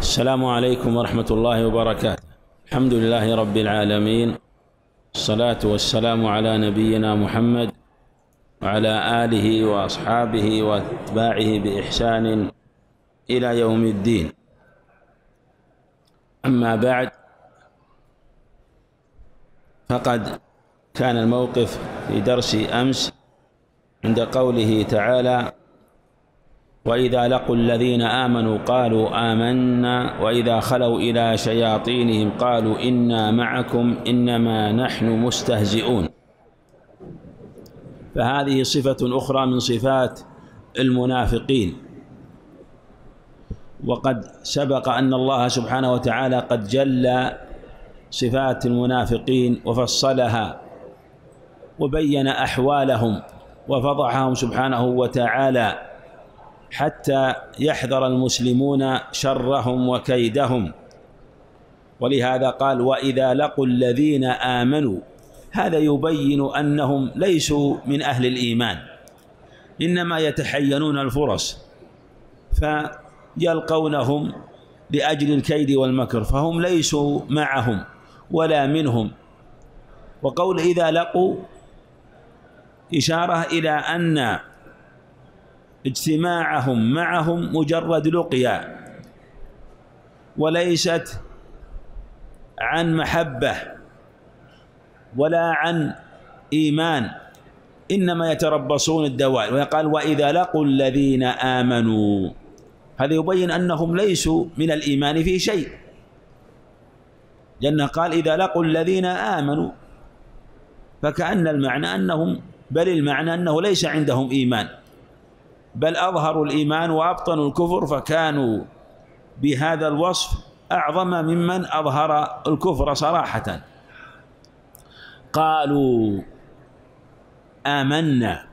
السلام عليكم ورحمة الله وبركاته الحمد لله رب العالمين الصلاة والسلام على نبينا محمد وعلى آله وأصحابه وأتباعه بإحسان إلى يوم الدين أما بعد فقد كان الموقف في درس أمس عند قوله تعالى وإذا لقوا الذين آمنوا قالوا آمنا وإذا خلوا إلى شياطينهم قالوا إنا معكم إنما نحن مستهزئون فهذه صفة أخرى من صفات المنافقين وقد سبق أن الله سبحانه وتعالى قد جل صفات المنافقين وفصلها وبين أحوالهم وفضحهم سبحانه وتعالى حتى يحذر المسلمون شرهم وكيدهم ولهذا قال واذا لقوا الذين امنوا هذا يبين انهم ليسوا من اهل الايمان انما يتحينون الفرص فيلقونهم لاجل الكيد والمكر فهم ليسوا معهم ولا منهم وقول اذا لقوا اشاره الى ان اجتماعهم معهم مجرد لقيا وليست عن محبة ولا عن إيمان إنما يتربصون الدوائر وقال وإذا لقوا الذين آمنوا هذا يبين أنهم ليسوا من الإيمان في شيء لأنه قال إذا لقوا الذين آمنوا فكأن المعنى أنهم بل المعنى أنه ليس عندهم إيمان بل أظهروا الإيمان وأبطنوا الكفر فكانوا بهذا الوصف أعظم ممن أظهر الكفر صراحة قالوا آمنا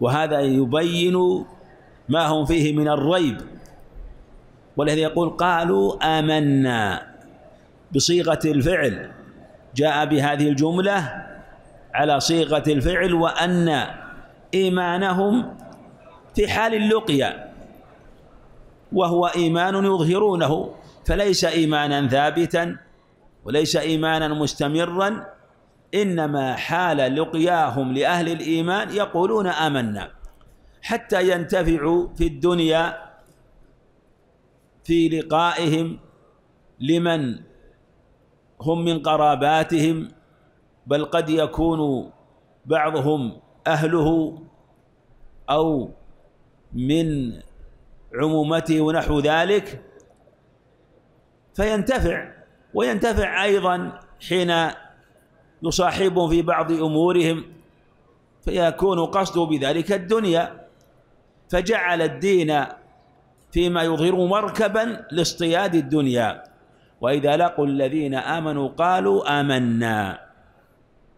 وهذا يبين ما هم فيه من الريب والذي يقول قالوا آمنا بصيغة الفعل جاء بهذه الجملة على صيغة الفعل وأن إيمانهم في حال اللقيا وهو إيمان يظهرونه فليس إيمانا ثابتا وليس إيمانا مستمرا إنما حال لقياهم لأهل الإيمان يقولون آمنا حتى ينتفعوا في الدنيا في لقائهم لمن هم من قراباتهم بل قد يكون بعضهم أهله أو من عمومته ونحو ذلك فينتفع وينتفع أيضا حين يصاحبهم في بعض أمورهم فيكون قصده بذلك الدنيا فجعل الدين فيما يظهره مركبا لاصطياد الدنيا وإذا لقوا الذين آمنوا قالوا آمنا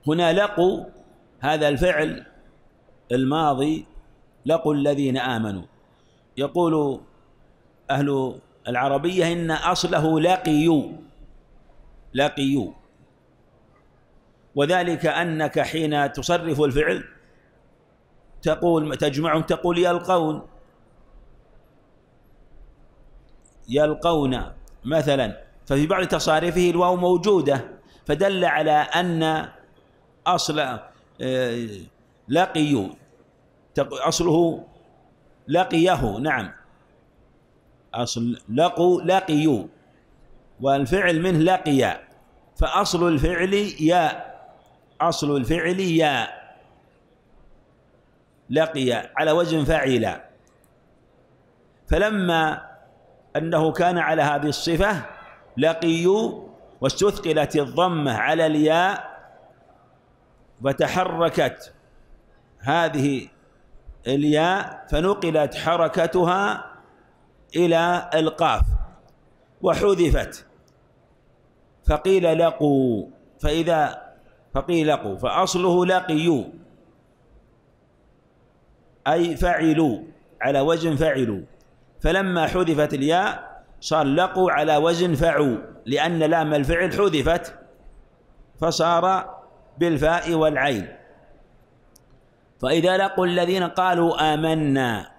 هنا لقوا هذا الفعل الماضي لقوا الذين آمنوا يقول أهل العربية إن أصله لقيوا لقيوا وذلك أنك حين تصرف الفعل تقول تجمعهم تقول يلقون يلقون مثلا ففي بعض تصاريفه الواو موجودة فدل على أن أصل آه، لقي أصله لقيه نعم أصل لقوا لقيوا والفعل منه لقي فأصل الفعل ياء أصل الفعل ياء لقي على وزن فعل فلما أنه كان على هذه الصفة لقيوا واستثقلت الضمة على الياء فتحركت هذه الياء فنقلت حركتها إلى القاف وحذفت فقيل لقوا فإذا فقيل لقوا فأصله لقيوا أي فعلوا على وزن فعلوا فلما حذفت الياء صار لقوا على وزن فعوا لأن لام الفعل حذفت فصار بالفاء والعين فإذا لقوا الذين قالوا آمنا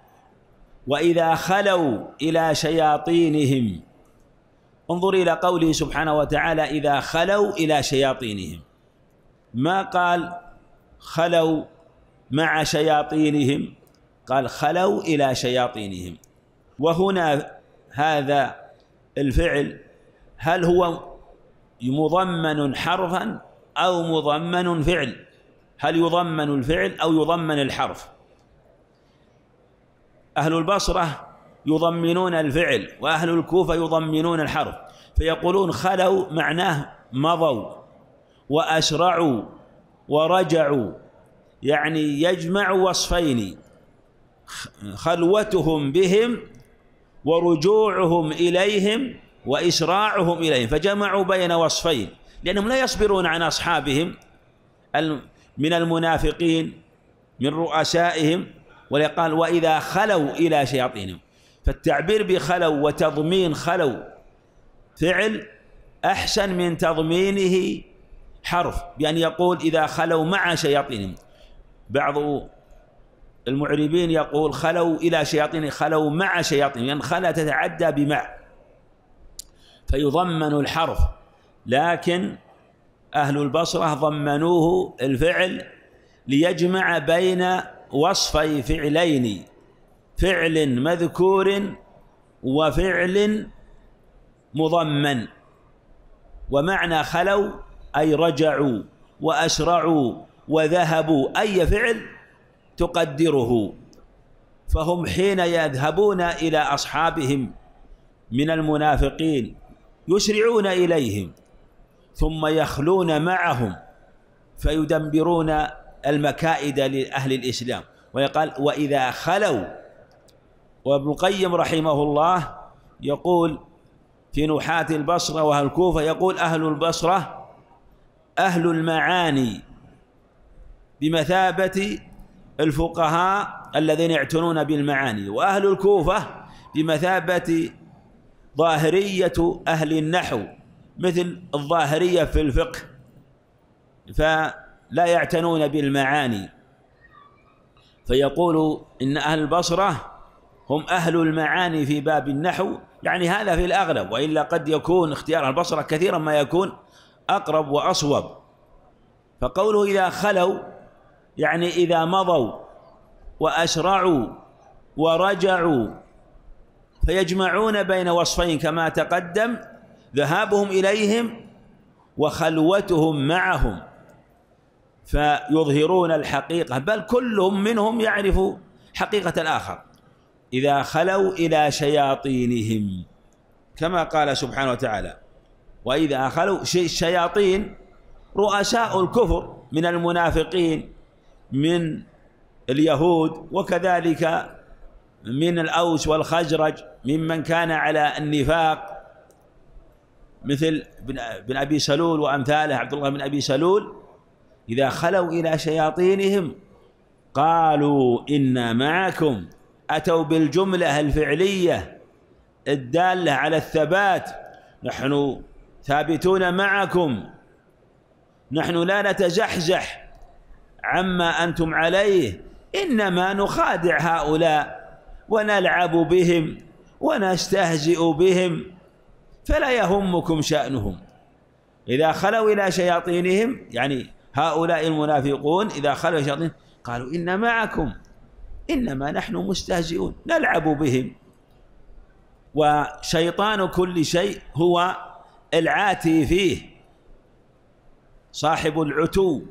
وإذا خلوا إلى شياطينهم انظر إلى قوله سبحانه وتعالى إذا خلوا إلى شياطينهم ما قال خلوا مع شياطينهم قال خلوا إلى شياطينهم وهنا هذا الفعل هل هو مضمن حرفا أو مضمن فعل هل يضمن الفعل أو يضمن الحرف أهل البصرة يضمنون الفعل وأهل الكوفة يضمنون الحرف فيقولون خلوا معناه مضوا وأسرعوا ورجعوا يعني يجمع وصفين خلوتهم بهم ورجوعهم إليهم وإسراعهم إليهم فجمعوا بين وصفين لأنهم لا يصبرون عن أصحابهم من المنافقين من رؤسائهم قال وإذا خلوا إلى شياطينهم فالتعبير بخلوا وتضمين خلوا فعل أحسن من تضمينه حرف بأن يقول إذا خلوا مع شياطينهم بعض المعربين يقول خلوا إلى شياطين خلوا مع شياطين يعني خلا تتعدى بمع فيضمن الحرف لكن أهل البصرة ضمنوه الفعل ليجمع بين وصفي فعلين فعل مذكور وفعل مضمن ومعنى خلوا أي رجعوا وأسرعوا وذهبوا أي فعل تقدره فهم حين يذهبون إلى أصحابهم من المنافقين يسرعون إليهم ثم يخلون معهم فيدمرون المكائد لأهل الإسلام ويقال وإذا خلوا وابن القيم رحمه الله يقول في نحاة البصرة وأهل الكوفة يقول أهل البصرة أهل المعاني بمثابة الفقهاء الذين يعتنون بالمعاني وأهل الكوفة بمثابة ظاهرية أهل النحو مثل الظاهرية في الفقه فلا يعتنون بالمعاني فيقول إن أهل البصرة هم أهل المعاني في باب النحو يعني هذا في الأغلب وإلا قد يكون اختيار البصرة كثيرا ما يكون أقرب وأصوب فقوله إذا خلوا يعني إذا مضوا وأشرعوا ورجعوا فيجمعون بين وصفين كما تقدم ذهابهم إليهم وخلوتهم معهم فيظهرون الحقيقة بل كل منهم يعرف حقيقة الآخر إذا خلوا إلى شياطينهم كما قال سبحانه وتعالى وإذا خلوا الشياطين رؤساء الكفر من المنافقين من اليهود وكذلك من الأوس والخزرج ممن كان على النفاق مثل بن أبي سلول وأمثاله عبد الله بن أبي سلول إذا خلوا إلى شياطينهم قالوا إنا معكم أتوا بالجملة الفعلية الدالة على الثبات نحن ثابتون معكم نحن لا نتجحجح عما أنتم عليه إنما نخادع هؤلاء ونلعب بهم ونستهزئ بهم فلا يهمكم شأنهم إذا خلوا إلى شياطينهم يعني هؤلاء المنافقون إذا خلوا إلى شياطينهم قالوا إن معكم إنما نحن مستهزئون نلعب بهم وشيطان كل شيء هو العاتي فيه صاحب العتو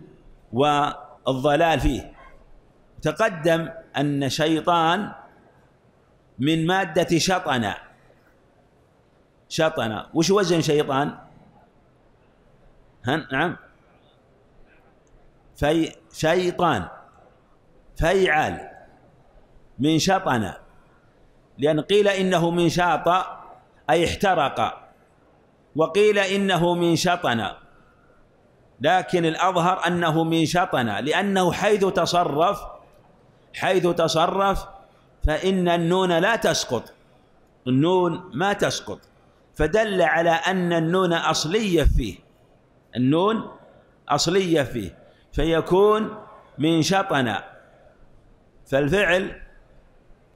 والضلال فيه تقدم أن شيطان من مادة شطنة شطنا وش وزن شيطان هن نعم في شيطان فيعل من شطن لأن قيل إنه من شاط أي احترق وقيل إنه من شطن لكن الأظهر أنه من شطن لأنه حيث تصرف حيث تصرف فإن النون لا تسقط النون ما تسقط فدل على أن النون أصلية فيه النون أصلية فيه فيكون من شطن فالفعل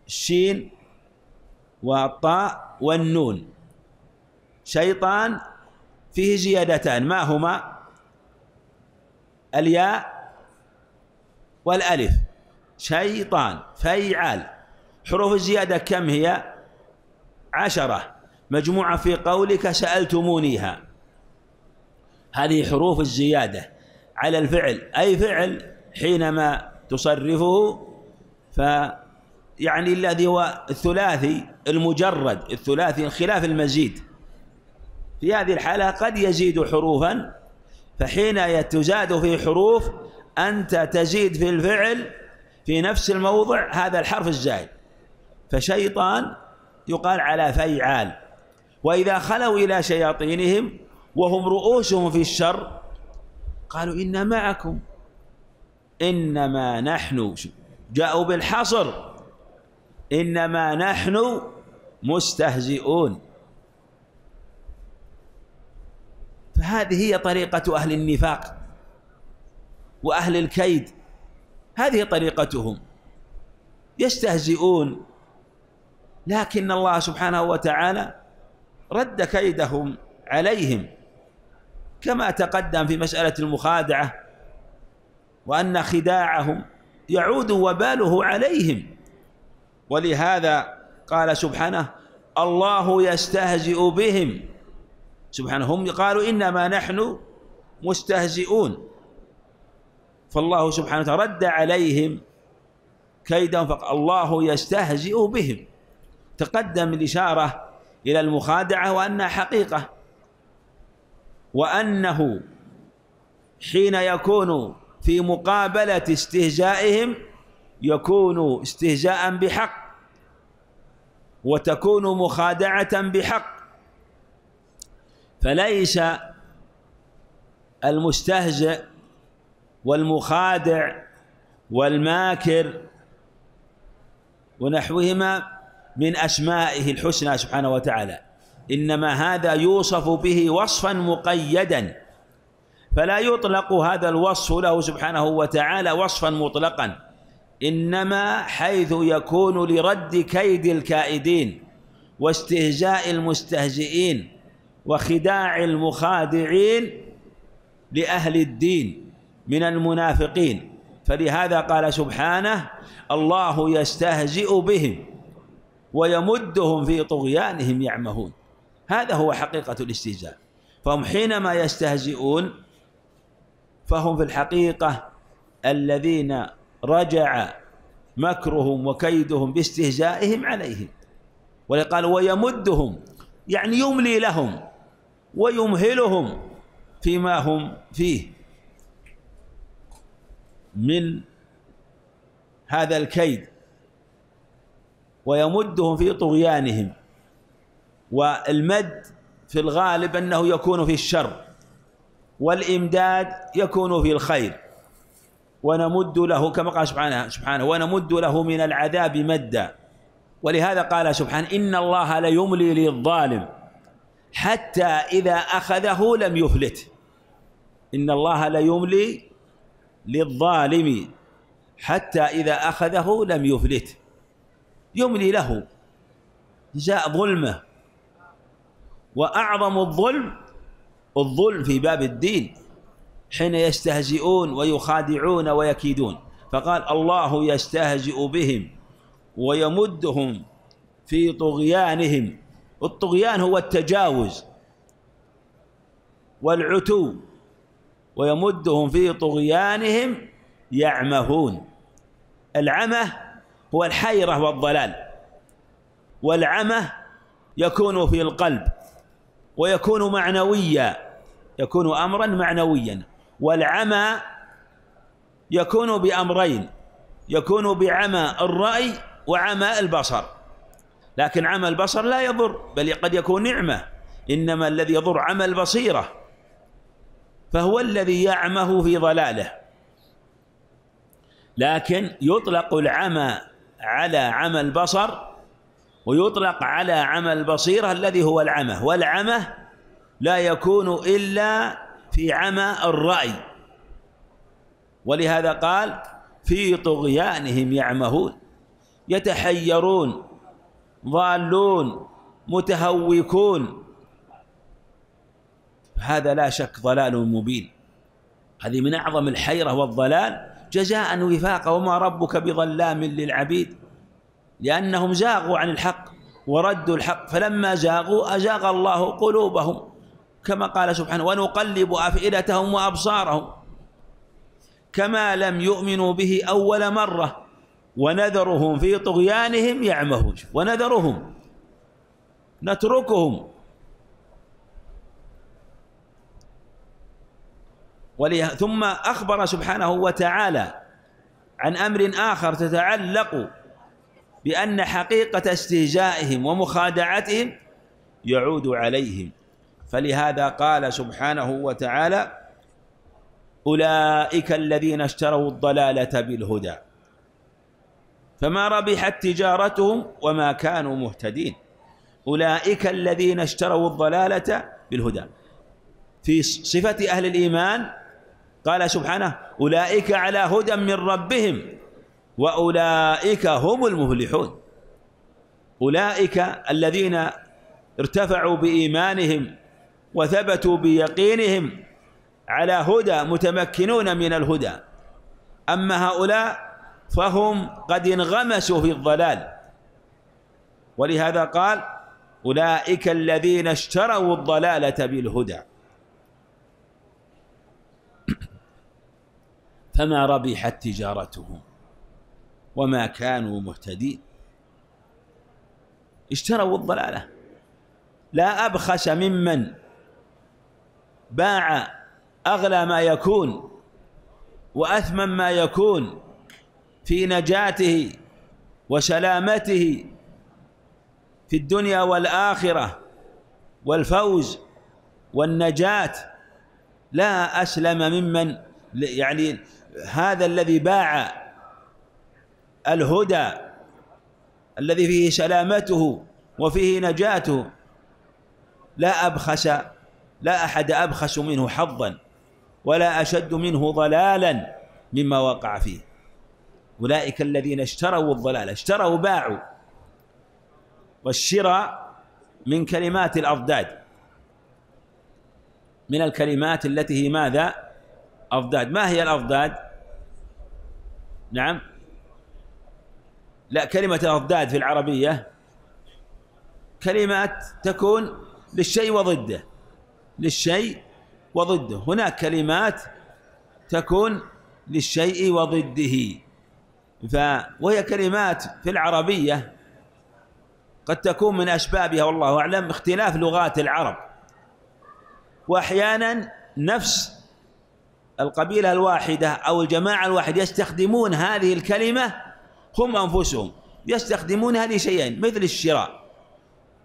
الشين والطاء والنون شيطان فيه زيادتان ما هما الياء والألف شيطان فيعال حروف الزيادة كم هي عشرة مجموعة في قولك سألتمونيها هذه حروف الزيادة على الفعل أي فعل حينما تصرفه ف يعني الذي هو الثلاثي المجرد الثلاثي خلاف المزيد في هذه الحالة قد يزيد حروفا فحين تزاد في حروف أنت تزيد في الفعل في نفس الموضع هذا الحرف الزائد فشيطان يقال على فيعال وإذا خلوا إلى شياطينهم وهم رؤوسهم في الشر قالوا إنا معكم إنما نحن جاءوا بالحصر إنما نحن مستهزئون فهذه هي طريقة أهل النفاق وأهل الكيد هذه طريقتهم يستهزئون لكن الله سبحانه وتعالى رد كيدهم عليهم كما تقدم في مسألة المخادعة وأن خداعهم يعود وباله عليهم ولهذا قال سبحانه الله يستهزئ بهم سبحانه هم قالوا إنما نحن مستهزئون فالله سبحانه وتعالى رد عليهم كيدهم فالله يستهزئ بهم تقدم الإشارة إلى المخادعة وأنها حقيقة وأنه حين يكون في مقابلة استهزائهم يكون استهزاء بحق وتكون مخادعة بحق فليس المستهزئ والمخادع والماكر ونحوهما من أسمائه الحسنى سبحانه وتعالى إنما هذا يوصف به وصفا مقيدا فلا يطلق هذا الوصف له سبحانه وتعالى وصفا مطلقا إنما حيث يكون لرد كيد الكائدين واستهزاء المستهزئين وخداع المخادعين لأهل الدين من المنافقين فلهذا قال سبحانه الله يستهزئ بهم ويمدهم في طغيانهم يعمهون هذا هو حقيقة الاستهزاء فهم حينما يستهزئون فهم في الحقيقة الذين رجع مكرهم وكيدهم باستهزائهم عليهم ولقال ويمدهم يعني يملي لهم ويمهلهم فيما هم فيه من هذا الكيد ويمدهم في طغيانهم والمد في الغالب أنه يكون في الشر والإمداد يكون في الخير ونمد له كما قال سبحانه, سبحانه ونمد له من العذاب مدا ولهذا قال سبحانه إن الله ليملي للظالم حتى إذا أخذه لم يفلت إن الله ليملي للظالم حتى إذا أخذه لم يفلت يملي له جزاء ظلمه وأعظم الظلم الظلم في باب الدين حين يستهزئون ويخادعون ويكيدون فقال الله يستهزئ بهم ويمدهم في طغيانهم الطغيان هو التجاوز والعتو ويمدهم في طغيانهم يعمهون العمه هو الحيرة والضلال والعمى يكون في القلب ويكون معنويا يكون أمرا معنويا والعمى يكون بأمرين يكون بعمى الرأي وعمى البصر لكن عمى البصر لا يضر بل قد يكون نعمة إنما الذي يضر عمى البصيرة فهو الذي يعمه في ضلاله لكن يطلق العمى على عمى البصر ويطلق على عمى البصيرة الذي هو العمى والعمى لا يكون إلا في عمى الرأي ولهذا قال في طغيانهم يعمهون يتحيرون ضالون متهوكون هذا لا شك ضلال مبين هذه من أعظم الحيرة والضلال جزاء وفاقا وما ربك بظلام للعبيد لأنهم زاغوا عن الحق وردوا الحق فلما زاغوا أزاغ الله قلوبهم كما قال سبحانه ونقلب أفئدتهم وأبصارهم كما لم يؤمنوا به أول مرة ونذرهم في طغيانهم يعمهون ونذرهم نتركهم وله ثم أخبر سبحانه وتعالى عن أمر آخر تتعلق بأن حقيقة استهزائهم ومخادعتهم يعود عليهم فلهذا قال سبحانه وتعالى أولئك الذين اشتروا الضلالة بالهدى فما ربحت تجارتهم وما كانوا مهتدين أولئك الذين اشتروا الضلالة بالهدى في صفة أهل الإيمان قال سبحانه أولئك على هدى من ربهم وأولئك هم المفلحون أولئك الذين ارتفعوا بإيمانهم وثبتوا بيقينهم على هدى متمكنون من الهدى أما هؤلاء فهم قد انغمسوا في الضلال ولهذا قال أولئك الذين اشتروا الضلالة بالهدى فما ربحت تجارتهم وما كانوا مهتدين اشتروا الضلاله لا ابخس ممن باع اغلى ما يكون واثمن ما يكون في نجاته وسلامته في الدنيا والاخره والفوز والنجاه لا اسلم ممن يعني هذا الذي باع الهدى الذي فيه سلامته وفيه نجاته لا أبخس لا أحد أبخس منه حظا ولا أشد منه ضلالا مما وقع فيه أولئك الذين اشتروا الضلال اشتروا باعوا والشراء من كلمات الأضداد من الكلمات التي هي ماذا أضداد ما هي الأضداد نعم لا كلمة الأضداد في العربية كلمات تكون للشيء وضده للشيء وضده هناك كلمات تكون للشيء وضده ف وهي كلمات في العربية قد تكون من أسبابها والله أعلم اختلاف لغات العرب وأحيانا نفس القبيلة الواحدة أو الجماعة الواحدة يستخدمون هذه الكلمة هم أنفسهم يستخدمونها لشيئين مثل الشراء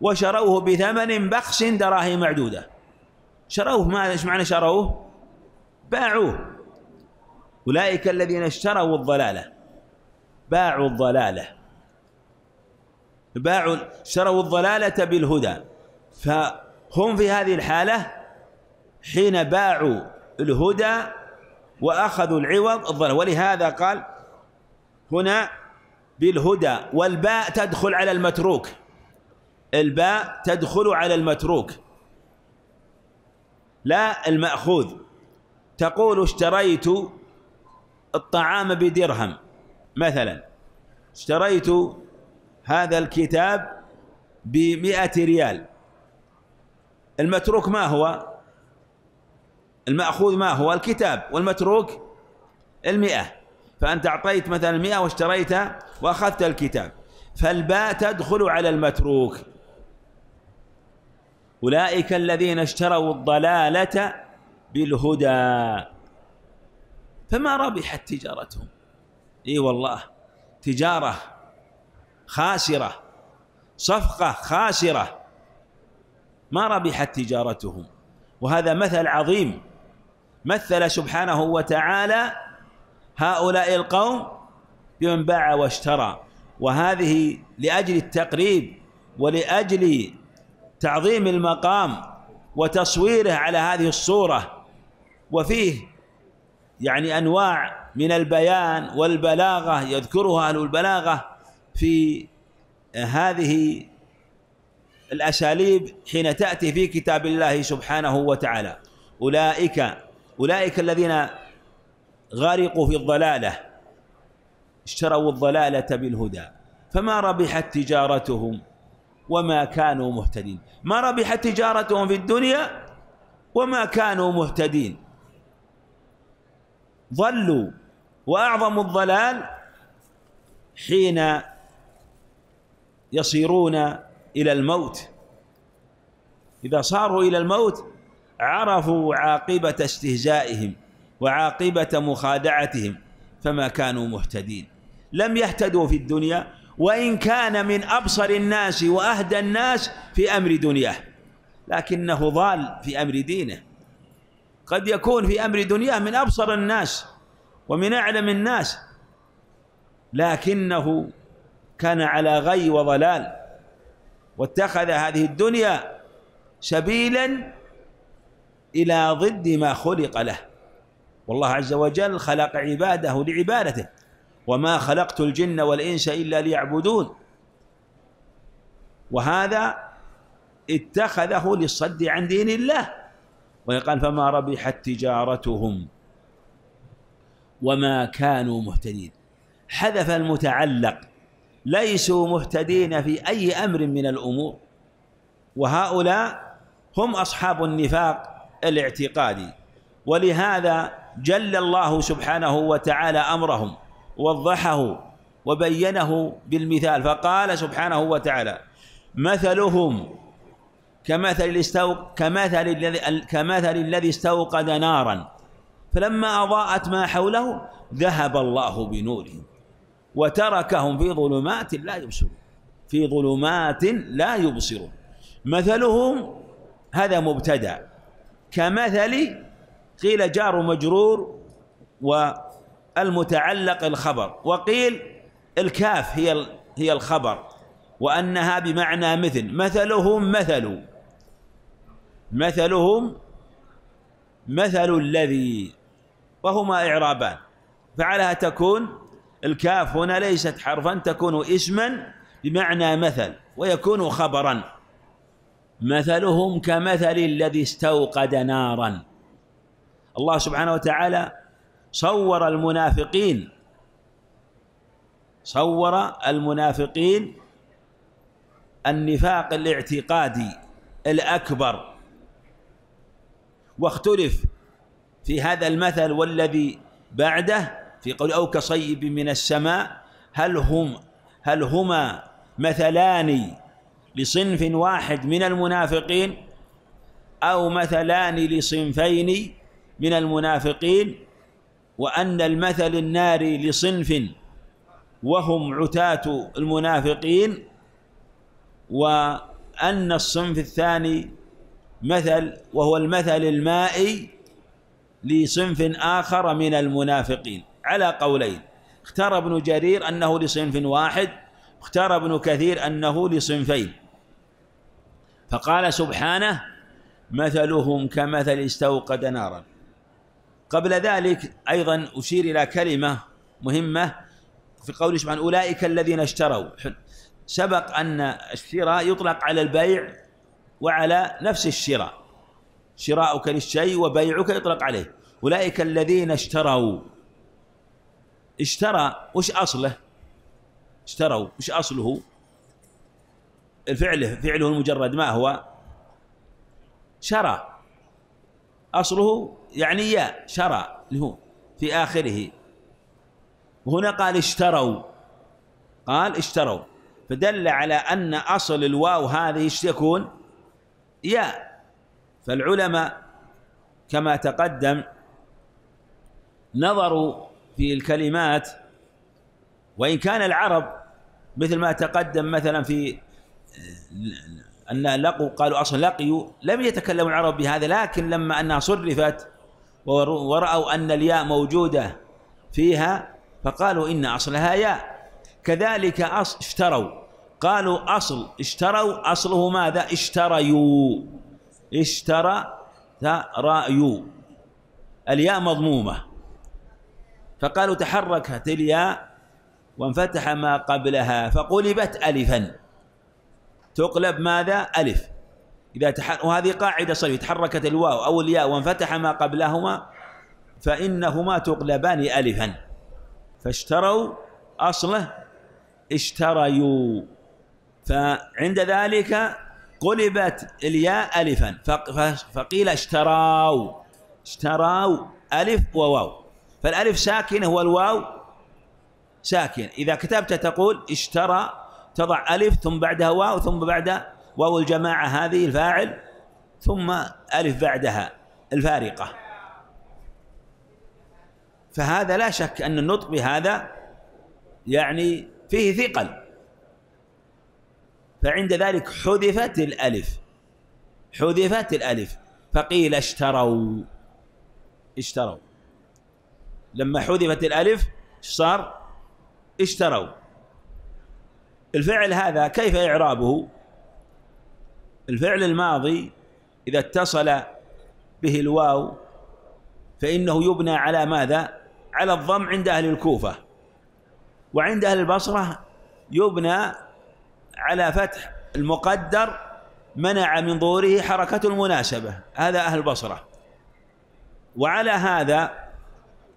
وشروه بثمن بخس دراهم معدودة شروه ما ايش معنى شروه؟ باعوه أولئك الذين اشتروا الضلالة باعوا الضلالة باعوا اشتروا الضلالة بالهدى فهم في هذه الحالة حين باعوا الهدى وأخذوا العوض الظلم ولهذا قال هنا بالهدى والباء تدخل على المتروك الباء تدخل على المتروك لا المأخوذ تقول اشتريت الطعام بدرهم مثلا اشتريت هذا الكتاب بمئة ريال المتروك ما هو المأخوذ ما هو الكتاب والمتروك المئة فأنت أعطيت مثلا المئة واشتريت وأخذت الكتاب فالباء تدخل على المتروك أولئك الذين اشتروا الضلالة بالهدى فما ربحت تجارتهم اي والله تجارة خاسرة صفقة خاسرة ما ربحت تجارتهم وهذا مثل عظيم مثل سبحانه وتعالى هؤلاء القوم بمن باع واشترى وهذه لأجل التقريب ولأجل تعظيم المقام وتصويره على هذه الصورة وفيه يعني أنواع من البيان والبلاغة يذكرها أهل البلاغة في هذه الأساليب حين تأتي في كتاب الله سبحانه وتعالى أولئك أولئك الذين غرقوا في الضلالة اشتروا الضلالة بالهدى فما ربحت تجارتهم وما كانوا مهتدين ما ربحت تجارتهم في الدنيا وما كانوا مهتدين ضلوا وأعظم الضلال حين يصيرون إلى الموت إذا صاروا إلى الموت عرفوا عاقبة استهزائهم وعاقبة مخادعتهم فما كانوا مهتدين لم يهتدوا في الدنيا وإن كان من أبصر الناس وأهدى الناس في أمر دنياه لكنه ضال في أمر دينه قد يكون في أمر دنياه من أبصر الناس ومن أعلم الناس لكنه كان على غي وضلال واتخذ هذه الدنيا سبيلا إلى ضد ما خلق له والله عز وجل خلق عباده لعبادته وما خلقت الجن والإنس إلا ليعبدون وهذا اتخذه للصد عن دين الله وقال فما ربحت تجارتهم وما كانوا مهتدين حذف المتعلق ليسوا مهتدين في أي أمر من الأمور وهؤلاء هم أصحاب النفاق الاعتقادي ولهذا جل الله سبحانه وتعالى أمرهم وضحه وبينه بالمثال فقال سبحانه وتعالى مثلهم كمثل كمثل الذي كمثل الذي استوقد نارا فلما أضاءت ما حوله ذهب الله بنورهم وتركهم في ظلمات لا يبصرون في ظلمات لا يبصرون مثلهم هذا مبتدأ كمثل قيل جار مجرور والمتعلق الخبر وقيل الكاف هي هي الخبر وأنها بمعنى مثل مثلهم مثل مثلهم مثل الذي وهما إعرابان فعلها تكون الكاف هنا ليست حرفا تكون اسما بمعنى مثل ويكون خبرا مثلهم كمثل الذي استوقد نارا الله سبحانه وتعالى صور المنافقين صور المنافقين النفاق الاعتقادي الأكبر واختلف في هذا المثل والذي بعده في قول أو كصيب من السماء هل هم هل هما مثلان لصنف واحد من المنافقين أو مثلان لصنفين من المنافقين وأن المثل الناري لصنف وهم عتاة المنافقين وأن الصنف الثاني مثل وهو المثل المائي لصنف آخر من المنافقين على قولين اختار ابن جرير أنه لصنف واحد اختار ابن كثير أنه لصنفين فقال سبحانه مثلهم كمثل استوقد نارا قبل ذلك أيضا أشير إلى كلمة مهمة في قوله سبحانه أولئك الذين اشتروا سبق أن الشراء يطلق على البيع وعلى نفس الشراء شراؤك للشيء وبيعك يطلق عليه أولئك الذين اشتروا اشترى وش أصله اشتروا وش أصله الفعل فعله المجرد ما هو شرى أصله يعني يا شرى اللي هو في آخره وهنا قال اشتروا قال اشتروا فدل على أن أصل الواو هذه يكون يا فالعلماء كما تقدم نظروا في الكلمات وإن كان العرب مثل ما تقدم مثلا في أن لقوا قالوا أصلا لقيوا لم يتكلموا العرب بهذا لكن لما أنها صرفت ورأوا أن الياء موجودة فيها فقالوا إن أصلها ياء كذلك أصل اشتروا قالوا أصل اشتروا أصله ماذا اشتريوا اشترى رأيوا الياء مضمومة فقالوا تحركت الياء وانفتح ما قبلها فقلبت ألفا تقلب ماذا ألف إذا تح... وهذه قاعدة صريحة تحركت الواو أو الياء وانفتح ما قبلهما فإنهما تقلبان ألفا فاشتروا أصله اشتريوا فعند ذلك قلبت الياء ألفا فقيل اشتراوا اشتراوا ألف وواو فالألف ساكنة والواو ساكن إذا كتبت تقول اشترى تضع ألف ثم بعدها واو ثم بعدها واو الجماعة هذه الفاعل ثم ألف بعدها الفارقة فهذا لا شك أن النطق بهذا يعني فيه ثقل فعند ذلك حذفت الألف حذفت الألف فقيل اشتروا اشتروا لما حذفت الألف صار اشتروا الفعل هذا كيف إعرابه الفعل الماضي إذا اتصل به الواو فإنه يبنى على ماذا على الضم عند أهل الكوفة وعند أهل البصرة يبنى على فتح المقدر منع من ظهوره حركة المناسبة هذا أهل البصرة وعلى هذا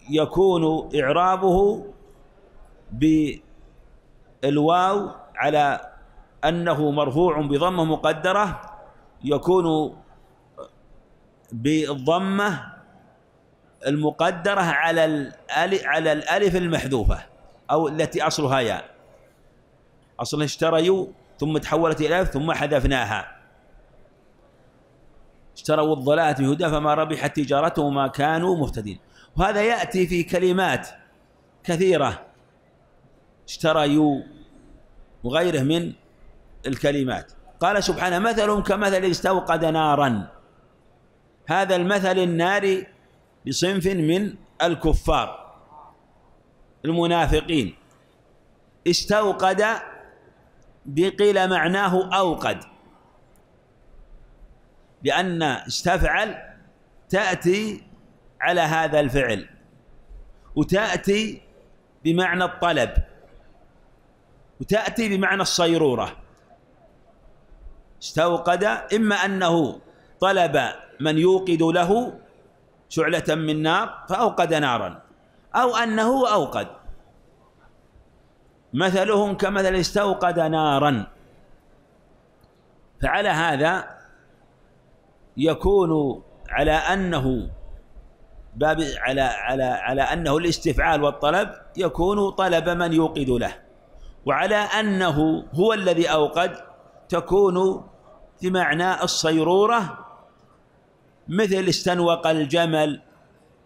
يكون إعرابه بالواو على أنه مرفوع بضمة مقدرة يكون بالضمة المقدرة على الألف على الألف المحذوفة أو التي أصلها ياء أصلا اشتريوا ثم تحولت إلى ألف ثم حذفناها اشتروا الضلالة بهدى فما ربحت تجارتهم وما كانوا مهتدين وهذا يأتي في كلمات كثيرة اشتريوا وغيره من الكلمات قال سبحانه مثلهم كمثل استوقد نارا هذا المثل النار لصنف من الكفار المنافقين استوقد بقيل معناه أوقد لأن استفعل تأتي على هذا الفعل وتأتي بمعنى الطلب وتأتي بمعنى الصيرورة استوقد إما أنه طلب من يوقد له شعلة من نار فأوقد نارا أو أنه أوقد مثلهم كمثل استوقد نارا فعلى هذا يكون على أنه باب على على على أنه الاستفعال والطلب يكون طلب من يوقد له وعلى أنه هو الذي أوقد تكون بمعنى الصيرورة مثل استنوق الجمل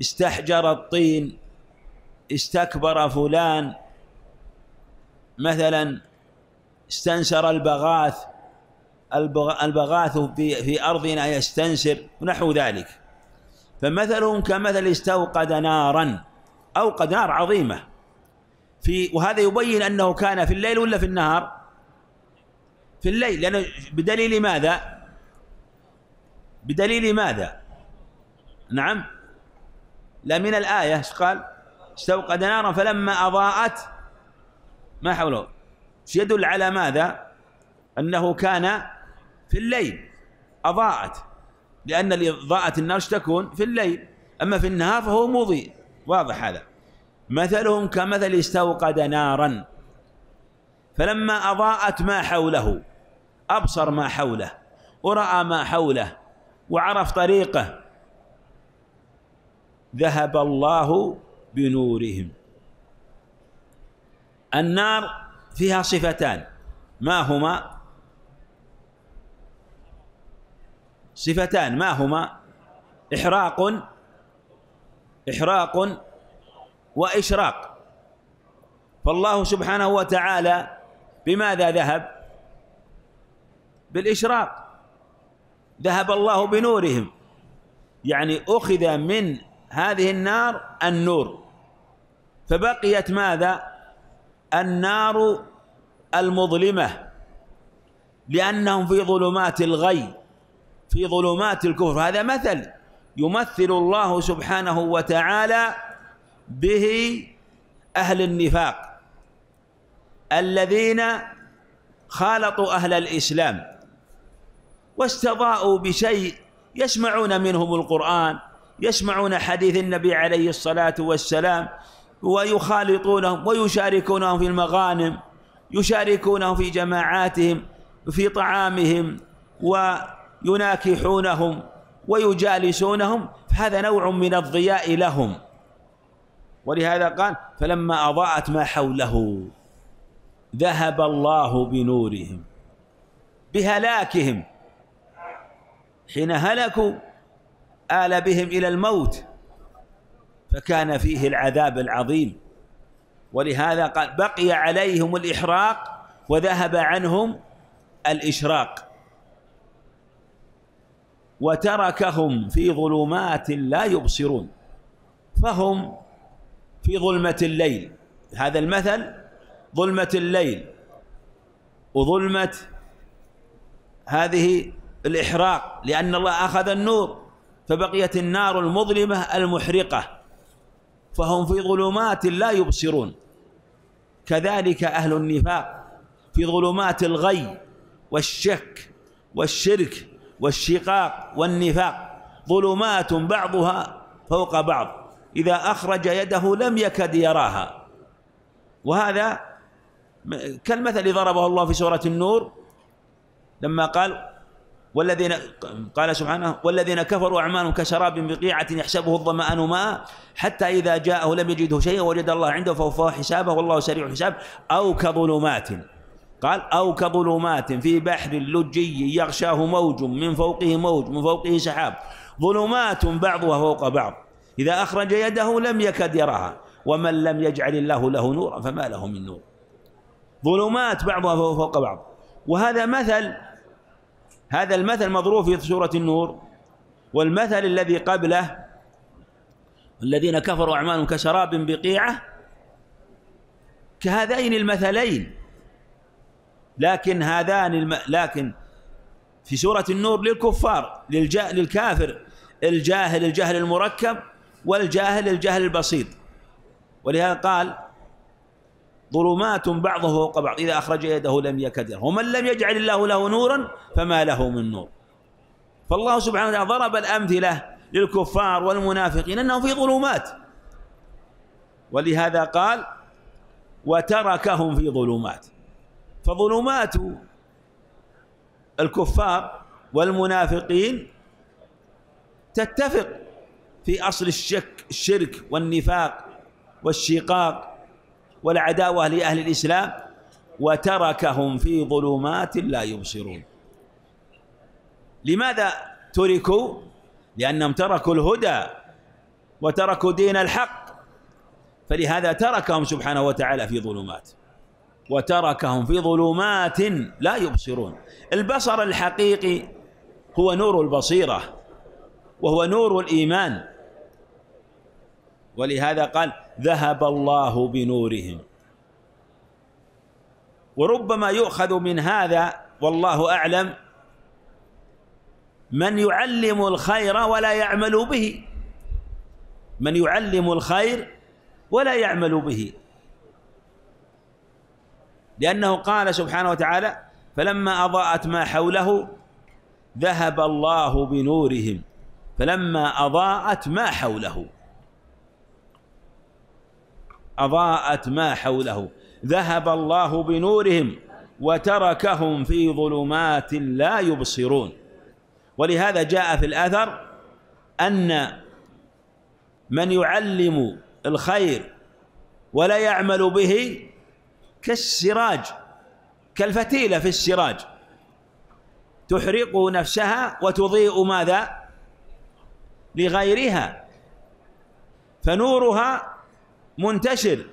استحجر الطين استكبر فلان مثلا استنسر البغاث البغاث في ارضنا يستنسر نحو ذلك فمثلهم كمثل استوقد نارا اوقد نار عظيمه في وهذا يبين أنه كان في الليل ولا في النهار في الليل لأنه بدليل ماذا بدليل ماذا نعم لا من الآية ايش قال استوقد نارا فلما أضاءت ما حوله يدل على ماذا أنه كان في الليل أضاءت لأن إضاءة النار تكون في الليل أما في النهار فهو مضيء واضح هذا مثلهم كمثل استوقد نارا فلما أضاءت ما حوله أبصر ما حوله ورأى ما حوله وعرف طريقه ذهب الله بنورهم النار فيها صفتان ما هما صفتان ما هما إحراق إحراق وإشراق فالله سبحانه وتعالى بماذا ذهب بالإشراق ذهب الله بنورهم يعني أخذ من هذه النار النور فبقيت ماذا النار المظلمة لأنهم في ظلمات الغي في ظلمات الكفر هذا مثل يمثل الله سبحانه وتعالى به أهل النفاق الذين خالطوا أهل الإسلام واستضاءوا بشيء يسمعون منهم القرآن يسمعون حديث النبي عليه الصلاة والسلام ويخالطونهم ويشاركونهم في المغانم يشاركونهم في جماعاتهم في طعامهم ويناكحونهم ويجالسونهم فهذا نوع من الضياء لهم ولهذا قال فلما أضاءت ما حوله ذهب الله بنورهم بهلاكهم حين هلكوا آل بهم إلى الموت فكان فيه العذاب العظيم ولهذا قال بقي عليهم الإحراق وذهب عنهم الإشراق وتركهم في ظلمات لا يبصرون فهم في ظلمة الليل هذا المثل ظلمة الليل وظلمة هذه الإحراق لأن الله أخذ النور فبقيت النار المظلمة المحرقة فهم في ظلمات لا يبصرون كذلك أهل النفاق في ظلمات الغي والشك والشرك والشقاق والنفاق ظلمات بعضها فوق بعض إذا أخرج يده لم يكد يراها وهذا كالمثل ضربه الله في سورة النور لما قال والذين قال سبحانه والذين كفروا أعمالهم كشراب بقيعة يحسبه الظمآن ماء حتى إذا جاءه لم يجده شيئا وجد الله عنده فوفاه حسابه والله سريع الحساب أو كظلمات قال أو كظلمات في بحر لجي يغشاه موج من فوقه موج من فوقه سحاب ظلمات بعضها فوق بعض إذا أخرج يده لم يكد يراها ومن لم يجعل الله له نورا فما له من نور ظلمات بعضها فوق بعض وهذا مثل هذا المثل مضروب في سورة النور والمثل الذي قبله الذين كفروا أعمالهم كشراب بقيعة كهذين المثلين لكن هذان الم... لكن في سورة النور للكفار للج... للكافر الجاهل الجهل المركب والجاهل الجهل البسيط ولهذا قال ظلمات بعضه فوق بعض إذا أخرج يده لم يكد ومن لم يجعل الله له نورا فما له من نور فالله سبحانه وتعالى ضرب الأمثلة للكفار والمنافقين أنهم في ظلمات ولهذا قال وتركهم في ظلمات فظلمات الكفار والمنافقين تتفق في أصل الشك الشرك والنفاق والشقاق والعداوة لأهل الإسلام وتركهم في ظلمات لا يبصرون لماذا تركوا؟ لأنهم تركوا الهدى وتركوا دين الحق فلهذا تركهم سبحانه وتعالى في ظلمات وتركهم في ظلمات لا يبصرون البصر الحقيقي هو نور البصيرة وهو نور الإيمان ولهذا قال ذهب الله بنورهم وربما يؤخذ من هذا والله أعلم من يعلم الخير ولا يعمل به من يعلم الخير ولا يعمل به لأنه قال سبحانه وتعالى فلما أضاءت ما حوله ذهب الله بنورهم فلما أضاءت ما حوله أضاءت ما حوله ذهب الله بنورهم وتركهم في ظلمات لا يبصرون ولهذا جاء في الأثر أن من يعلم الخير ولا يعمل به كالسراج كالفتيلة في السراج تحرق نفسها وتضيء ماذا لغيرها فنورها منتشر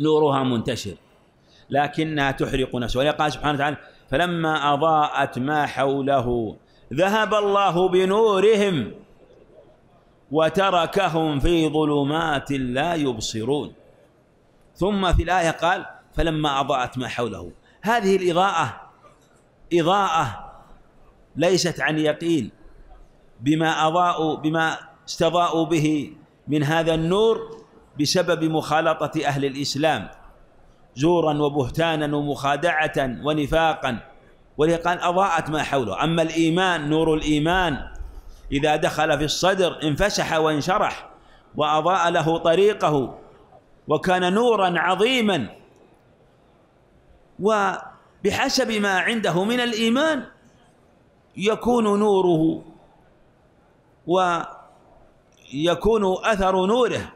نورها منتشر لكنها تحرق نفسه قال سبحانه وتعالى فلما أضاءت ما حوله ذهب الله بنورهم وتركهم في ظلمات لا يبصرون ثم في الآية قال فلما أضاءت ما حوله هذه الإضاءة إضاءة ليست عن يقين بما أضاءوا بما استضاءوا به من هذا النور بسبب مخالطة أهل الإسلام زورا وبهتانا ومخادعة ونفاقا وهي قال أضاءت ما حوله أما الإيمان نور الإيمان إذا دخل في الصدر انفسح وانشرح وأضاء له طريقه وكان نورا عظيما وبحسب ما عنده من الإيمان يكون نوره ويكون أثر نوره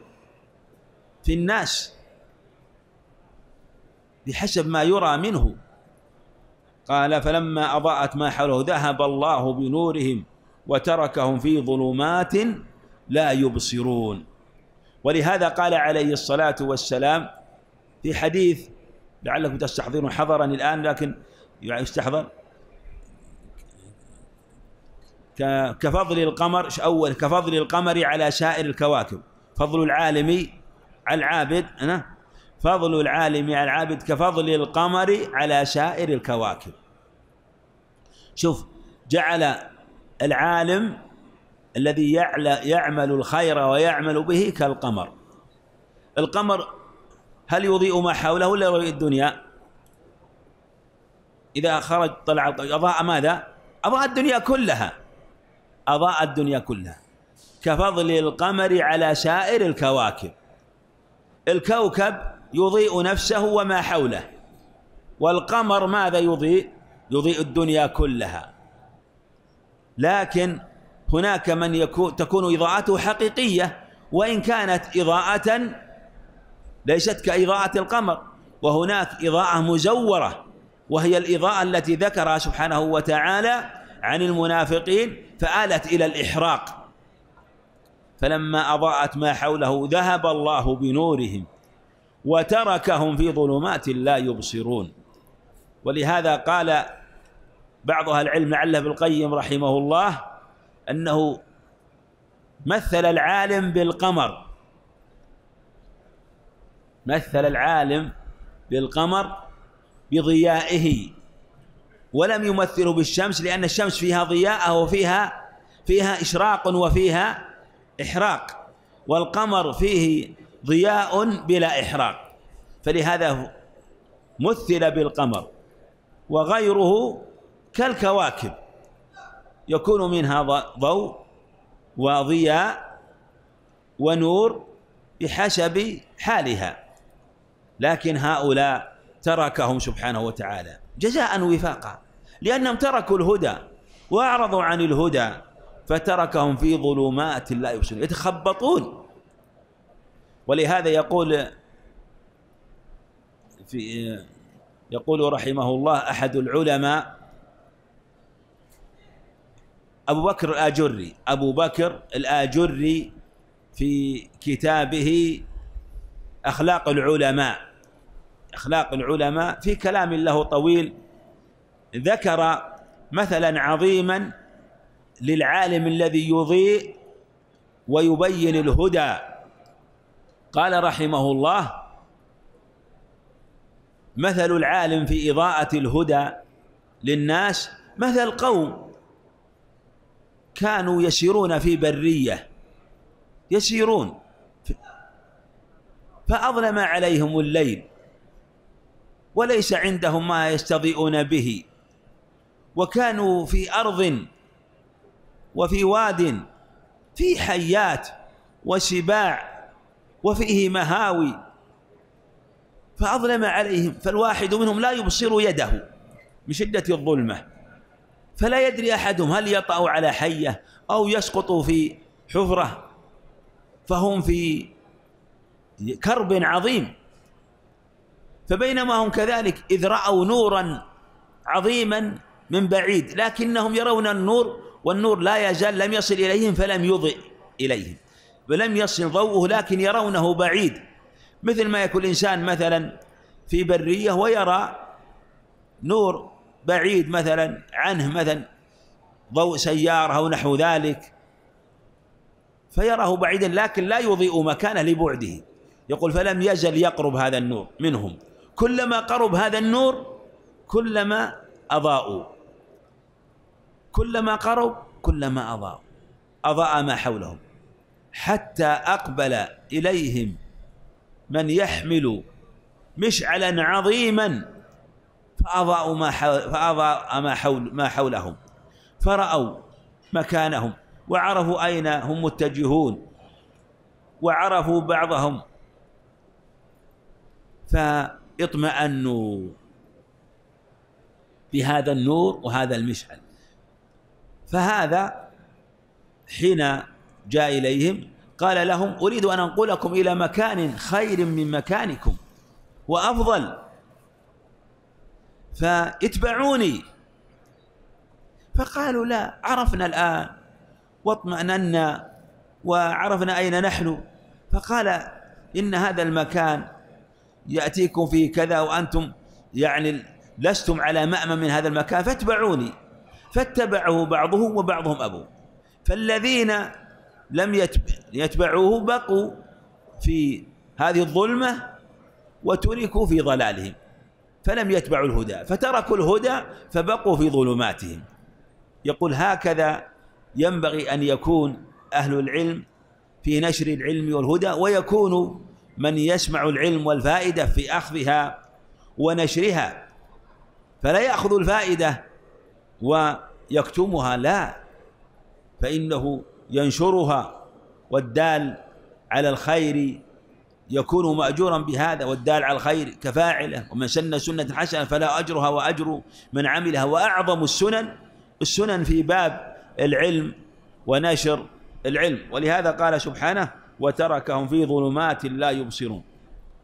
في الناس بحسب ما يرى منه قال فلما أضاءت ما حوله ذهب الله بنورهم وتركهم في ظلمات لا يبصرون ولهذا قال عليه الصلاة والسلام في حديث لعلكم تستحضرون حضرا الآن لكن يستحضر يعني كفضل القمر أول كفضل القمر على سائر الكواكب فضل العالم العابد العابد فضل العالم على العابد كفضل القمر على سائر الكواكب شوف جعل العالم الذي يعمل الخير ويعمل به كالقمر القمر هل يضيء ما حوله ولا يضيء الدنيا إذا خرج طلع أضاء ماذا أضاء الدنيا كلها أضاء الدنيا كلها كفضل القمر على سائر الكواكب الكوكب يضيء نفسه وما حوله والقمر ماذا يضيء يضيء الدنيا كلها لكن هناك من يكون تكون إضاءته حقيقية وإن كانت إضاءة ليست كإضاءة القمر وهناك إضاءة مزورة وهي الإضاءة التي ذكرها سبحانه وتعالى عن المنافقين فآلت إلى الإحراق فلما أضاءت ما حوله ذهب الله بنورهم وتركهم في ظلمات لا يبصرون ولهذا قال بعض أهل العلم لعله ابن القيم رحمه الله أنه مثل العالم بالقمر مثل العالم بالقمر بضيائه ولم يمثله بالشمس لأن الشمس فيها ضياء وفيها فيها إشراق وفيها إحراق والقمر فيه ضياء بلا إحراق فلهذا مثل بالقمر وغيره كالكواكب يكون منها ضوء وضياء ونور بحسب حالها لكن هؤلاء تركهم سبحانه وتعالى جزاء وفاقا لأنهم تركوا الهدى وأعرضوا عن الهدى فتركهم في ظلمات لا يبصرون يتخبطون ولهذا يقول في يقول رحمه الله أحد العلماء أبو بكر الآجري أبو بكر الآجري في كتابه أخلاق العلماء أخلاق العلماء في كلام له طويل ذكر مثلا عظيما للعالم الذي يضيء ويبين الهدى قال رحمه الله مثل العالم في إضاءة الهدى للناس مثل قوم كانوا يسيرون في برية يسيرون فأظلم عليهم الليل وليس عندهم ما يستضيئون به وكانوا في أرض وفي واد في حيات وسباع وفيه مهاوي فأظلم عليهم فالواحد منهم لا يبصر يده من شدة الظلمة فلا يدري أحدهم هل يطأ على حية أو يسقط في حفرة فهم في كرب عظيم فبينما هم كذلك إذ رأوا نورا عظيما من بعيد لكنهم يرون النور والنور لا يزال لم يصل إليهم فلم يضئ إليهم ولم يصل ضوءه لكن يرونه بعيد مثل ما يكون الإنسان مثلا في برية ويرى نور بعيد مثلا عنه مثلا ضوء سيارة أو نحو ذلك فيراه بعيدا لكن لا يضيء مكانه لبعده يقول فلم يزل يقرب هذا النور منهم كلما قرب هذا النور كلما أضاءوا كلما قرب كلما أضاءوا أضاء ما حولهم حتى أقبل إليهم من يحمل مشعلا عظيما فأضاءوا ما فأضاء ما حول ما حولهم فرأوا مكانهم وعرفوا أين هم متجهون وعرفوا بعضهم فاطمأنوا بهذا النور وهذا المشعل فهذا حين جاء إليهم قال لهم أريد أن أنقلكم إلى مكان خير من مكانكم وأفضل فاتبعوني فقالوا لا عرفنا الآن واطمأننا وعرفنا أين نحن فقال إن هذا المكان يأتيكم فيه كذا وأنتم يعني لستم على مأمن من هذا المكان فاتبعوني فاتبعه بعضهم وبعضهم أبوه فالذين لم يتبع يتبعوه بقوا في هذه الظلمة وتركوا في ضلالهم فلم يتبعوا الهدى فتركوا الهدى فبقوا في ظلماتهم يقول هكذا ينبغي أن يكون أهل العلم في نشر العلم والهدى ويكون من يسمع العلم والفائدة في أخذها ونشرها فلا يأخذ الفائدة ويكتمها لا فإنه ينشرها والدال على الخير يكون مأجورا بهذا والدال على الخير كفاعله ومن سن سنة حسنة فلا أجرها وأجر من عملها وأعظم السنن السنن في باب العلم ونشر العلم ولهذا قال سبحانه وتركهم في ظلمات لا يبصرون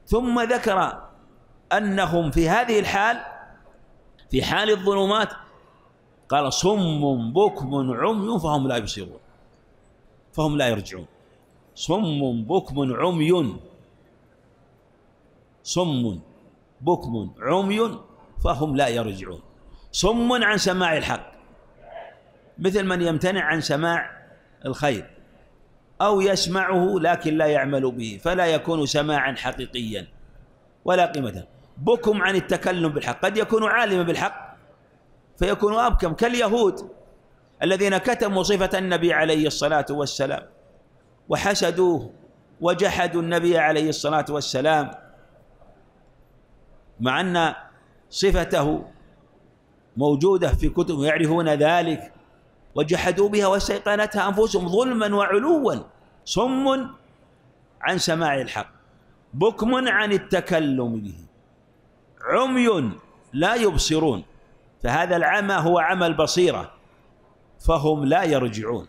ثم ذكر أنهم في هذه الحال في حال الظلمات قال صم بكم عمي فهم لا يبصرون فهم لا يرجعون صم بكم عمي صم بكم عمي فهم لا يرجعون صم عن سماع الحق مثل من يمتنع عن سماع الخير أو يسمعه لكن لا يعمل به فلا يكون سماعا حقيقيا ولا قيمة بكم عن التكلم بالحق قد يكون عالما بالحق فيكون أبكم كاليهود الذين كتموا صفة النبي عليه الصلاة والسلام وحسدوه وجحدوا النبي عليه الصلاة والسلام مع أن صفته موجودة في كتب يعرفون ذلك وجحدوا بها واستيقنتها أنفسهم ظلما وعلوا صم عن سماع الحق بكم عن التكلم به عمي لا يبصرون فهذا العمى هو عمى البصيرة فهم لا يرجعون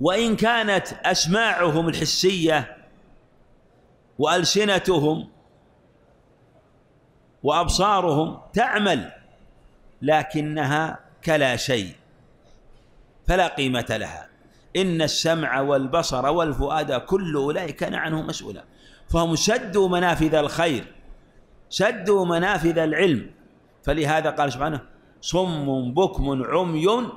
وإن كانت أسماعهم الحسية وألسنتهم وأبصارهم تعمل لكنها كلا شيء فلا قيمة لها إن السمع والبصر والفؤاد كل أولئك كان عنه مسؤولا فهم سدوا منافذ الخير سدوا منافذ العلم فلهذا قال سبحانه صم بكم عمي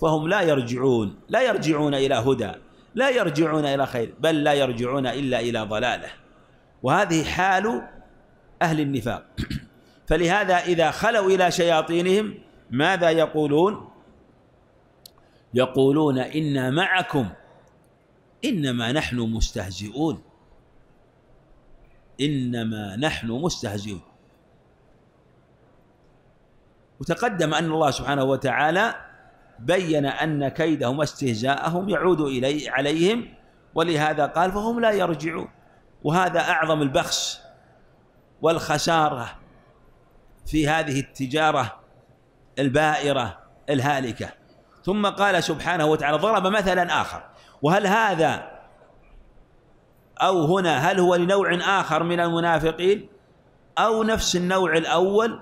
فهم لا يرجعون لا يرجعون إلى هدى لا يرجعون إلى خير بل لا يرجعون إلا إلى ضلالة وهذه حال أهل النفاق فلهذا إذا خلوا إلى شياطينهم ماذا يقولون يقولون إنا معكم إنما نحن مستهزئون إنما نحن مستهزئون وتقدم أن الله سبحانه وتعالى بين أن كيدهم واستهزاءهم يعود إلي عليهم ولهذا قال فهم لا يرجعون وهذا أعظم البخس والخسارة في هذه التجارة البائرة الهالكة ثم قال سبحانه وتعالى ضرب مثلا آخر وهل هذا أو هنا هل هو لنوع آخر من المنافقين أو نفس النوع الأول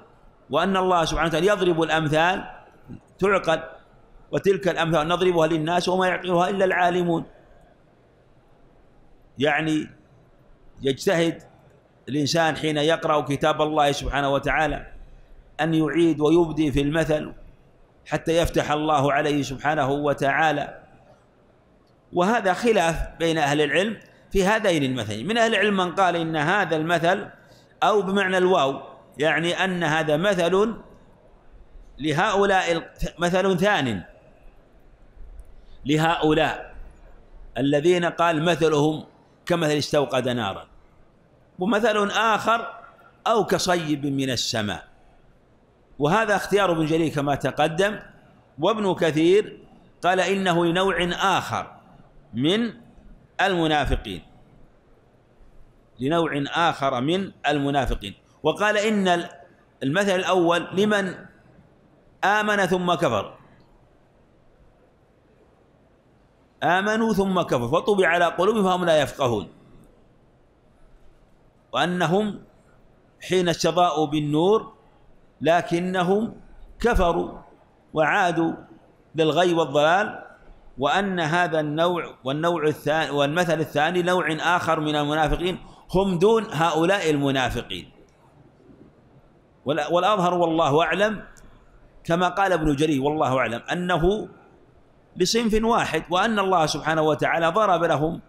وأن الله سبحانه وتعالى يضرب الأمثال تعقل وتلك الأمثال نضربها للناس وما يعقلها إلا العالمون يعني يجتهد الإنسان حين يقرأ كتاب الله سبحانه وتعالى أن يعيد ويبدي في المثل حتى يفتح الله عليه سبحانه وتعالى وهذا خلاف بين أهل العلم في هذين المثلين من أهل العلم من قال إن هذا المثل أو بمعنى الواو يعني أن هذا مثل لهؤلاء مثل ثان لهؤلاء الذين قال مثلهم كمثل استوقد نارا ومثل آخر أو كصيب من السماء وهذا اختيار ابن جرير كما تقدم وابن كثير قال إنه لنوع آخر من المنافقين لنوع آخر من المنافقين وقال إن المثل الأول لمن آمن ثم كفر آمنوا ثم كفروا فطبع على قلوبهم فهم لا يفقهون وأنهم حين استضاءوا بالنور لكنهم كفروا وعادوا للغي والضلال وأن هذا النوع والنوع الثاني والمثل الثاني نوع آخر من المنافقين هم دون هؤلاء المنافقين والأظهر والله أعلم كما قال ابن جرير والله أعلم أنه بصنف واحد وأن الله سبحانه وتعالى ضرب لهم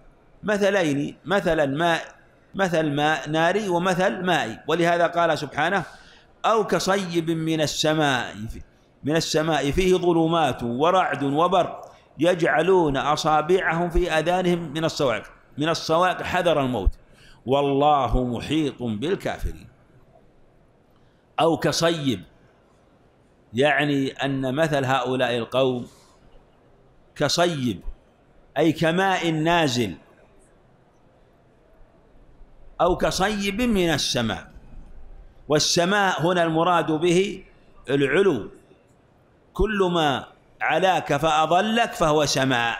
مثلين مثلا ماء مثل ماء ناري ومثل مائي ولهذا قال سبحانه أو كصيب من السماء من السماء فيه ظلمات ورعد وبر يجعلون أصابعهم في آذانهم من الصواعق من الصواعق حذر الموت والله محيط بالكافرين أو كصيب يعني أن مثل هؤلاء القوم كصيب أي كماء نازل أو كصيب من السماء والسماء هنا المراد به العلو كل ما علاك فأضلك فهو سماء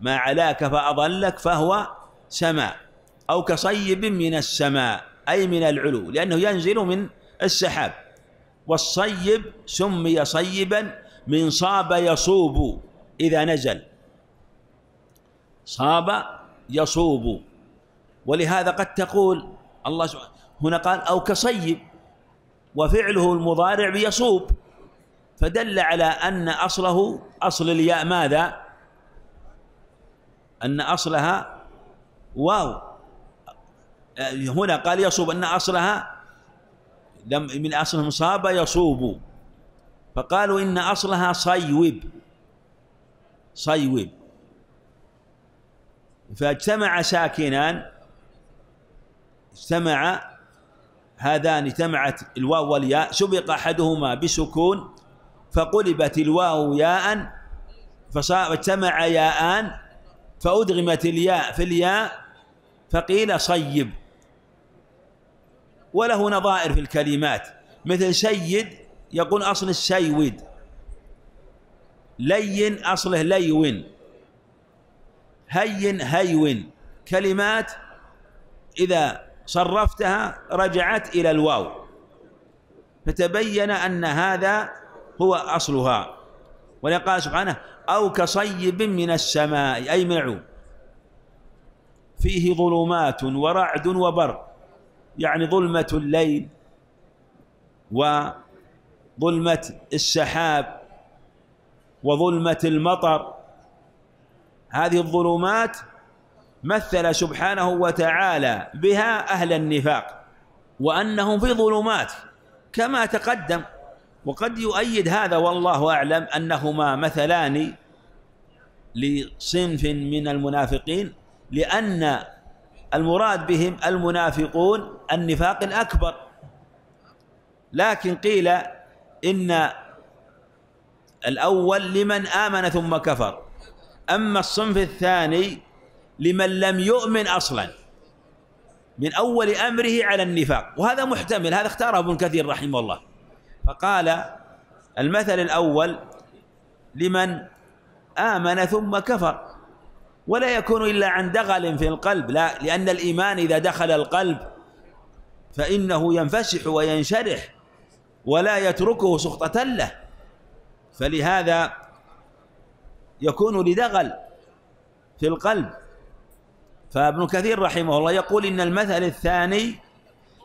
ما علاك فأضلك فهو سماء أو كصيب من السماء أي من العلو لأنه ينزل من السحاب والصيب سمي صيبا من صاب يصوب إذا نزل صاب يصوب ولهذا قد تقول الله سبحانه هنا قال أو كصيب وفعله المضارع بيصوب فدل على أن أصله أصل الياء ماذا؟ أن أصلها واو آه، هنا قال يصوب أن أصلها لم من أصل المصابة يصوب فقالوا إن أصلها صيوب صيوب فاجتمع ساكنان اجتمع هذان اجتمعت الواو والياء سبق أحدهما بسكون فقلبت الواو ياء فصار اجتمع ياءان فأدغمت الياء في الياء فقيل صيب وله نظائر في الكلمات مثل سيد يقول أصل الشيود لين أصله ليون هين هيون كلمات إذا صرفتها رجعت إلى الواو فتبين أن هذا هو أصلها ولقال سبحانه أو كصيب من السماء أي من فيه ظلمات ورعد وبرق يعني ظلمة الليل وظلمة السحاب وظلمة المطر هذه الظلمات مثل سبحانه وتعالى بها أهل النفاق وأنهم في ظلمات كما تقدم وقد يؤيد هذا والله أعلم أنهما مثلان لصنف من المنافقين لأن المراد بهم المنافقون النفاق الأكبر لكن قيل إن الأول لمن آمن ثم كفر أما الصنف الثاني لمن لم يؤمن أصلا من أول أمره على النفاق وهذا محتمل هذا اختاره ابن كثير رحمه الله فقال المثل الأول لمن آمن ثم كفر ولا يكون إلا عن دغل في القلب لا لأن الإيمان إذا دخل القلب فإنه ينفسح وينشرح ولا يتركه سخطة له فلهذا يكون لدغل في القلب فابن كثير رحمه الله يقول إن المثل الثاني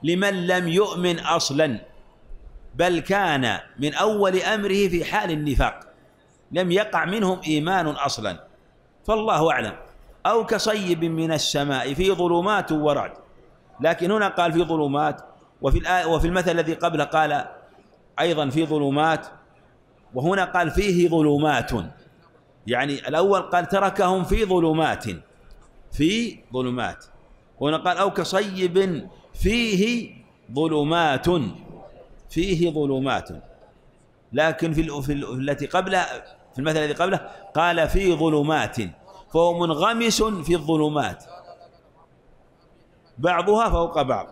لمن لم يؤمن أصلا بل كان من أول أمره في حال النفاق لم يقع منهم إيمان أصلا فالله أعلم أو كصيب من السماء في ظلمات ورعد لكن هنا قال في ظلمات وفي الآية وفي المثل الذي قبله قال أيضا في ظلمات وهنا قال فيه ظلمات يعني الأول قال تركهم في ظلمات في ظلمات وهنا قال أو كصيب فيه ظلمات فيه ظلمات لكن في التي قبله في المثل الذي قبله قال في ظلمات فهو منغمس في الظلمات بعضها فوق بعض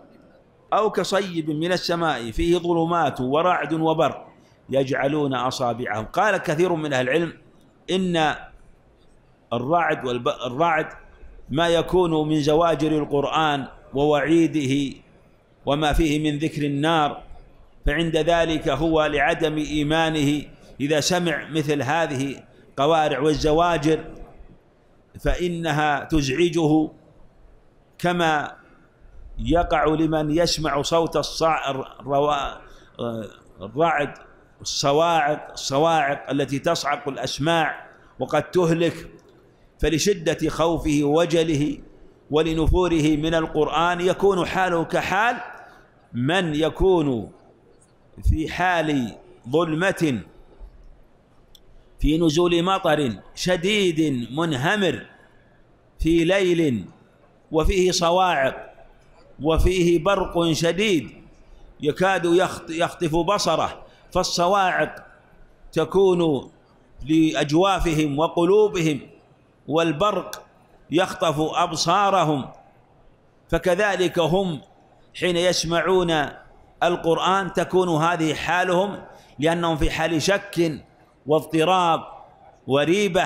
أو كصيب من السماء فيه ظلمات ورعد وبرق يجعلون أصابعهم قال كثير من أهل العلم إن الرعد والرعد ما يكون من زواجر القرآن ووعيده وما فيه من ذكر النار فعند ذلك هو لعدم إيمانه إذا سمع مثل هذه القوارع والزواجر فإنها تزعجه كما يقع لمن يسمع صوت الرعد الصواعق الصواعق التي تصعق الأسماع وقد تهلك فلشدة خوفه وجله ولنفوره من القرآن يكون حاله كحال من يكون في حال ظلمة في نزول مطر شديد منهمر في ليل وفيه صواعق وفيه برق شديد يكاد يخطف بصره فالصواعق تكون لأجوافهم وقلوبهم والبرق يخطف أبصارهم فكذلك هم حين يسمعون القرآن تكون هذه حالهم لأنهم في حال شك واضطراب وريبة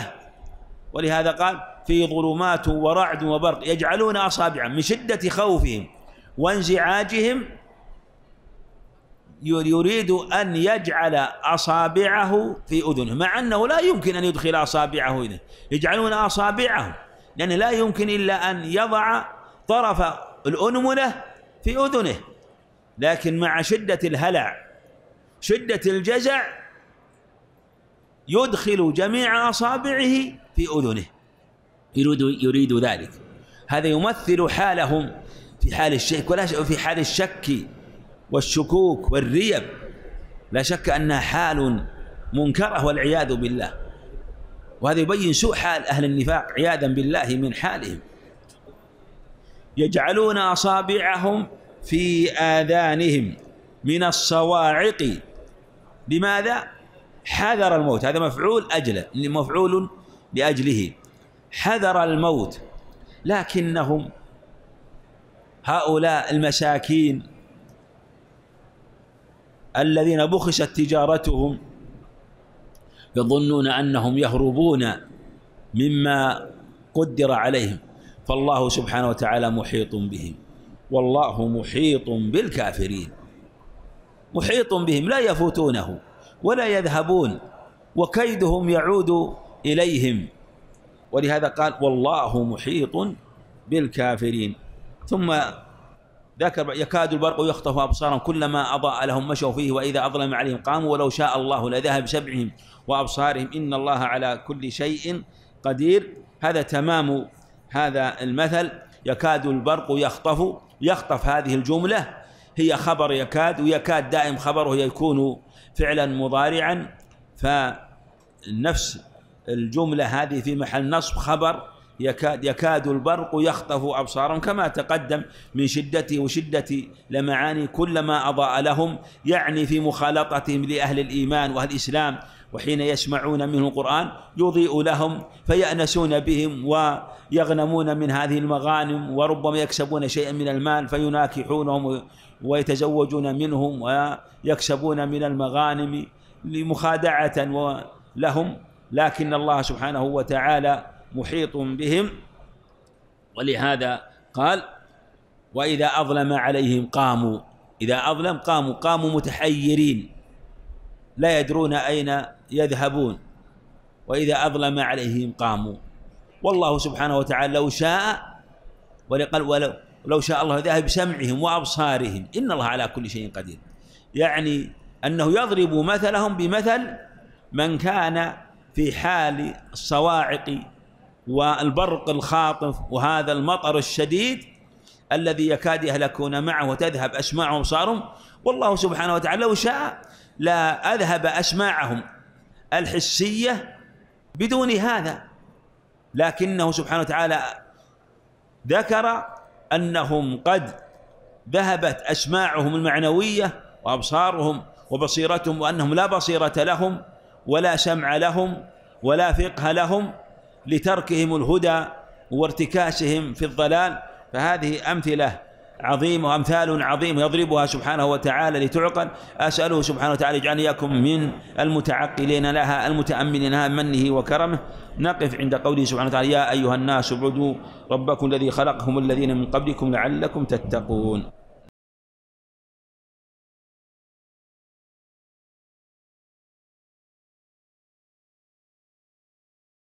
ولهذا قال في ظلمات ورعد وبرق يجعلون أصابعا من شدة خوفهم وانزعاجهم يريد أن يجعل أصابعه في أذنه مع أنه لا يمكن أن يدخل أصابعه إذن يجعلون أصابعه لأنه لا يمكن إلا أن يضع طرف الأنملة في أذنه لكن مع شدة الهلع شدة الجزع يدخل جميع أصابعه في أذنه يريد يريد ذلك هذا يمثل حالهم في حال الشك ولا في حال الشك والشكوك والريب لا شك أنها حال منكرة والعياذ بالله وهذا يبين سوء حال أهل النفاق عياذا بالله من حالهم يجعلون أصابعهم في آذانهم من الصواعق لماذا؟ حذر الموت هذا مفعول أجله مفعول لأجله حذر الموت لكنهم هؤلاء المساكين الذين بخشت تجارتهم يظنون أنهم يهربون مما قدر عليهم فالله سبحانه وتعالى محيط بهم والله محيط بالكافرين محيط بهم لا يفوتونه ولا يذهبون وكيدهم يعود إليهم ولهذا قال والله محيط بالكافرين ثم ذكر يكاد البرق يخطف أبصارهم كلما أضاء لهم مشوا فيه وإذا أظلم عليهم قاموا ولو شاء الله لذهب سبعهم وأبصارهم إن الله على كل شيء قدير هذا تمام هذا المثل يكاد البرق يخطف يخطف هذه الجملة هي خبر يكاد ويكاد دائم خبره يكون فعلا مضارعا فنفس الجملة هذه في محل نصب خبر يكاد يكاد البرق يخطف أبصارهم كما تقدم من شدته وشدة لمعاني كل ما أضاء لهم يعني في مخالطتهم لأهل الإيمان وأهل الإسلام وحين يسمعون منه القرآن يضيء لهم فيأنسون بهم ويغنمون من هذه المغانم وربما يكسبون شيئا من المال فيناكحونهم ويتزوجون منهم ويكسبون من المغانم لمخادعة لهم لكن الله سبحانه وتعالى محيط بهم ولهذا قال وإذا أظلم عليهم قاموا إذا أظلم قاموا قاموا متحيرين لا يدرون أين يذهبون وإذا أظلم عليهم قاموا والله سبحانه وتعالى لو شاء ولقل ولو لو شاء الله ذهب بسمعهم وأبصارهم إن الله على كل شيء قدير يعني أنه يضرب مثلهم بمثل من كان في حال الصواعق والبرق الخاطف وهذا المطر الشديد الذي يكاد يهلكون معه وتذهب أسماعهم وأبصارهم والله سبحانه وتعالى لو شاء لا أذهب أسماعهم الحسية بدون هذا لكنه سبحانه وتعالى ذكر أنهم قد ذهبت أسماعهم المعنوية وأبصارهم وبصيرتهم وأنهم لا بصيرة لهم ولا سمع لهم ولا فقه لهم لتركهم الهدى وارتكاسهم في الضلال فهذه أمثلة عظيم وأمثال عظيم يضربها سبحانه وتعالى لتعقل أسأله سبحانه وتعالى يجعلني إياكم من المتعقلين لها المتأملين لها منه وكرمه نقف عند قوله سبحانه وتعالى يا أيها الناس اعبدوا ربكم الذي خلقهم الذين من قبلكم لعلكم تتقون